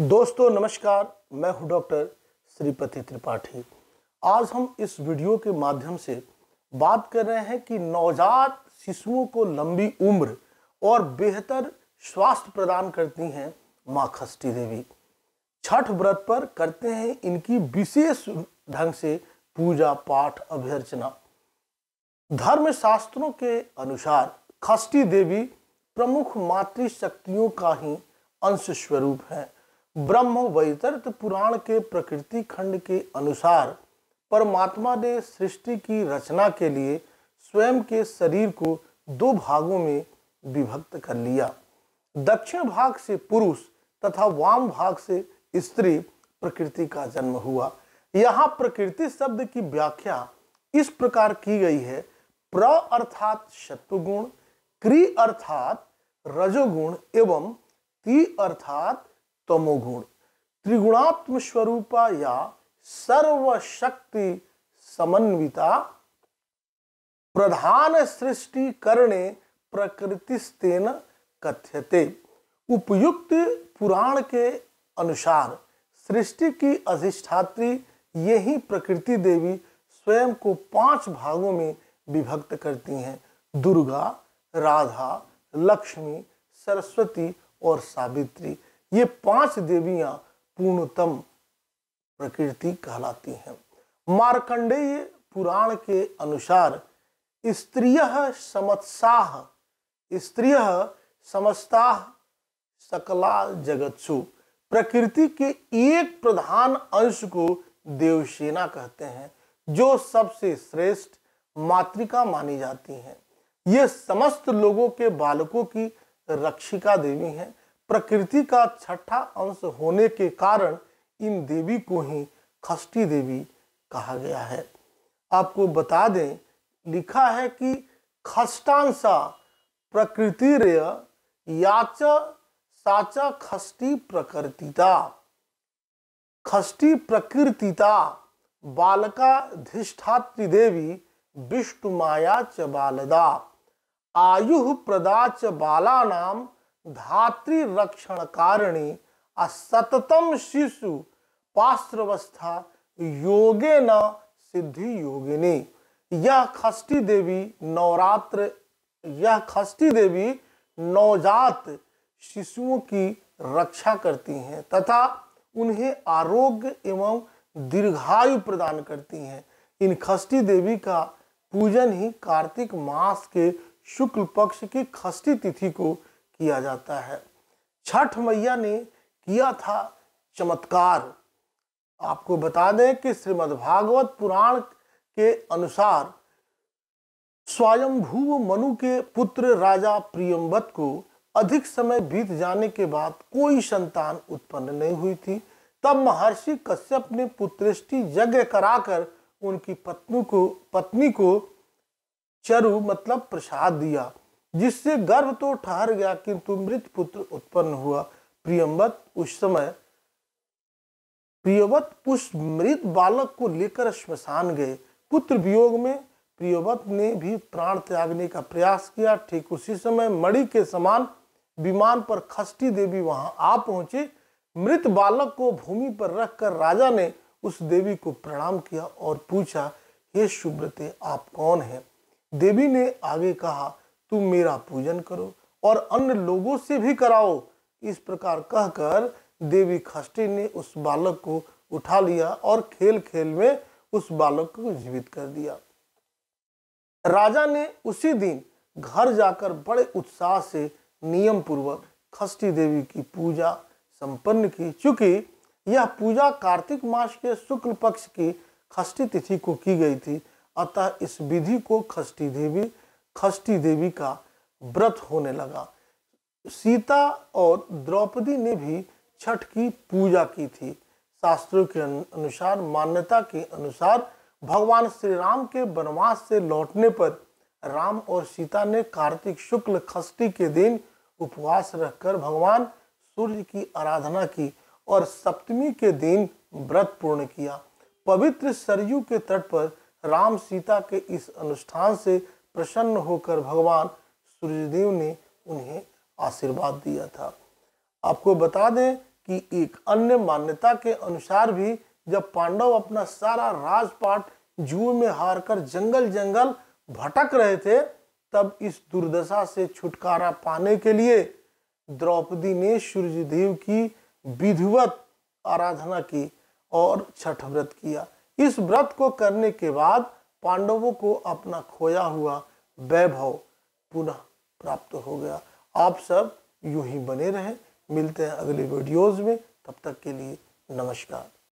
दोस्तों नमस्कार मैं हूं डॉक्टर श्रीपति त्रिपाठी आज हम इस वीडियो के माध्यम से बात कर रहे हैं कि नवजात शिशुओं को लंबी उम्र और बेहतर स्वास्थ्य प्रदान करती हैं माँ खष्टी देवी छठ व्रत पर करते हैं इनकी विशेष ढंग से पूजा पाठ अभ्यर्चना धर्म शास्त्रों के अनुसार खष्टी देवी प्रमुख मातृशक्तियों का ही अंश स्वरूप है ब्रह्म वैतर्क पुराण के प्रकृति खंड के अनुसार परमात्मा ने सृष्टि की रचना के लिए स्वयं के शरीर को दो भागों में विभक्त कर लिया दक्षिण भाग से पुरुष तथा वाम भाग से स्त्री प्रकृति का जन्म हुआ यहाँ प्रकृति शब्द की व्याख्या इस प्रकार की गई है प्र अर्थात शत्रुगुण क्री अर्थात रजोगुण एवं ती अर्थात तमोगुण त्रिगुणात्म स्वरूपा या सर्वशक्ति समन्विता प्रधान सृष्टि करणे प्रकृतिस्तेन कथ्यते उपयुक्त पुराण के अनुसार सृष्टि की अधिष्ठात्री यही प्रकृति देवी स्वयं को पांच भागों में विभक्त करती हैं दुर्गा राधा लक्ष्मी सरस्वती और सावित्री ये पांच देवियां पूर्णतम प्रकृति कहलाती हैं मार्कंडेय पुराण के अनुसार स्त्रिय समत्साह स्त्रिय समस्ता सकला जगतसु प्रकृति के एक प्रधान अंश को देवसेना कहते हैं जो सबसे श्रेष्ठ मातृका मानी जाती हैं ये समस्त लोगों के बालकों की रक्षिका देवी हैं प्रकृति का छठा अंश होने के कारण इन देवी को ही खष्टी देवी कहा गया है आपको बता दें लिखा है कि खष्टांशा प्रकृति रेय याच साचा खष्टी प्रकृतिता खष्टी प्रकृतिता धिष्ठात्री देवी माया च बालदा आयु प्रदा च नाम धात्री रक्षण कारणी आ सततम शिशु पाश्रवस्था योगे न सिद्धि योगिनी यह खष्टी देवी नवरात्र यह खष्टी देवी नवजात शिशुओं की रक्षा करती हैं तथा उन्हें आरोग्य एवं दीर्घायु प्रदान करती हैं इन खष्टी देवी का पूजन ही कार्तिक मास के शुक्ल पक्ष की खष्टी तिथि को किया जाता है छठ मैया ने किया था चमत्कार आपको बता दें कि श्रीमद्भागवत पुराण के अनुसार स्वयंभू मनु के पुत्र राजा प्रियम्बत को अधिक समय बीत जाने के बाद कोई संतान उत्पन्न नहीं हुई थी तब महर्षि कश्यप ने पुत्रष्टि यज्ञ कराकर उनकी पत्नी को पत्नी को चरु मतलब प्रसाद दिया जिससे गर्भ तो ठहर गया किंतु मृत पुत्र उत्पन्न हुआ प्रियमत उस समय प्रियवत उस मृत बालक को लेकर श्मशान गए पुत्र वियोग में प्रियवत ने भी प्राण त्यागने का प्रयास किया ठीक उसी समय मणि के समान विमान पर खष्टी देवी वहां आ पहुंचे मृत बालक को भूमि पर रखकर राजा ने उस देवी को प्रणाम किया और पूछा हे सुब्रते आप कौन हैं देवी ने आगे कहा तुम मेरा पूजन करो और अन्य लोगों से भी कराओ इस प्रकार कहकर देवी खष्टी ने उस बालक को उठा लिया और खेल खेल में उस बालक को जीवित कर दिया राजा ने उसी दिन घर जाकर बड़े उत्साह से नियम पूर्वक खष्टी देवी की पूजा संपन्न की चूंकि यह पूजा कार्तिक मास के शुक्ल पक्ष की खष्टी तिथि को की गई थी अतः इस विधि को खष्टी देवी खष्टी देवी का व्रत होने लगा सीता और द्रौपदी ने भी छठ की पूजा की थी शास्त्रों के अनुसार मान्यता के अनुसार भगवान श्री राम के वनवास से लौटने पर राम और सीता ने कार्तिक शुक्ल खष्टी के दिन उपवास रखकर भगवान सूर्य की आराधना की और सप्तमी के दिन व्रत पूर्ण किया पवित्र सरयू के तट पर राम सीता के इस अनुष्ठान से प्रसन्न होकर भगवान सूर्यदेव ने उन्हें आशीर्वाद दिया था आपको बता दें कि एक अन्य मान्यता के अनुसार भी जब पांडव अपना सारा राजपाट जू में हारकर जंगल जंगल भटक रहे थे तब इस दुर्दशा से छुटकारा पाने के लिए द्रौपदी ने सूर्यदेव की विधिवत आराधना की और छठ व्रत किया इस व्रत को करने के बाद पांडवों को अपना खोया हुआ वैभव पुनः प्राप्त हो गया आप सब यूं ही बने रहें मिलते हैं अगले वीडियोज़ में तब तक के लिए नमस्कार